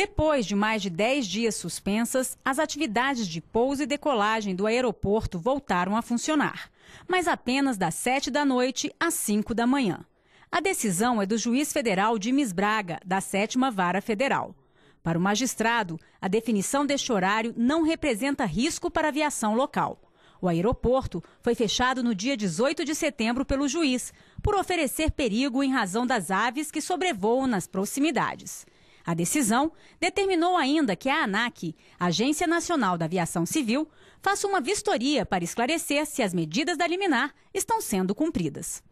Depois de mais de 10 dias suspensas, as atividades de pouso e decolagem do aeroporto voltaram a funcionar, mas apenas das 7 da noite às 5 da manhã. A decisão é do juiz federal Dimes Braga, da 7 Vara Federal. Para o magistrado, a definição deste horário não representa risco para a aviação local. O aeroporto foi fechado no dia 18 de setembro pelo juiz, por oferecer perigo em razão das aves que sobrevoam nas proximidades. A decisão determinou ainda que a ANAC, Agência Nacional da Aviação Civil, faça uma vistoria para esclarecer se as medidas da liminar estão sendo cumpridas.